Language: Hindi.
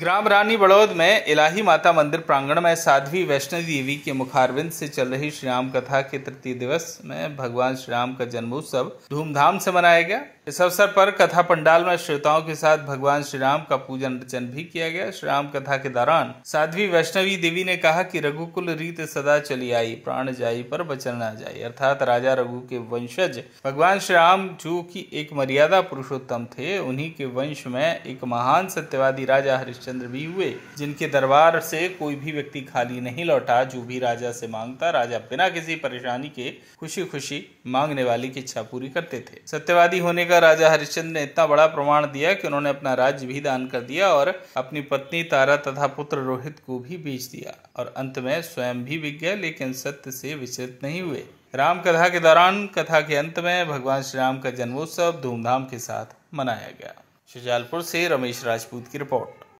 ग्राम रानी बड़ौद में इलाही माता मंदिर प्रांगण में साध्वी वैष्णो देवी के मुखारविंद से चल रही श्रीराम कथा के तृतीय दिवस में भगवान श्रीराम का जन्मोत्सव धूमधाम से मनाया गया इस अवसर पर कथा पंडाल में श्रोताओं के साथ भगवान श्री राम का पूजन अर्चन भी किया गया श्री राम कथा के दौरान साध्वी वैष्णवी देवी ने कहा कि रघुकुल रीत सदा चली आई प्राण जाई पर बचन न जाई अर्थात राजा रघु के वंशज भगवान श्री राम जो की एक मर्यादा पुरुषोत्तम थे उन्हीं के वंश में एक महान सत्यवादी राजा हरिश्चंद्र भी हुए जिनके दरबार से कोई भी व्यक्ति खाली नहीं लौटा जो भी राजा से मांगता राजा बिना किसी परेशानी के खुशी खुशी मांगने वाली की इच्छा पूरी करते थे सत्यवादी होने का राजा हरिश्चंद्र ने इतना बड़ा प्रमाण दिया कि उन्होंने अपना राज्य भी दान कर दिया और अपनी पत्नी तारा तथा पुत्र रोहित को भी बेच दिया और अंत में स्वयं भी बिक गए लेकिन सत्य से विचलित नहीं हुए राम कथा के दौरान कथा के अंत में भगवान श्री राम का जन्मोत्सव धूमधाम के साथ मनाया गया शुजालपुर से रमेश राजपूत की रिपोर्ट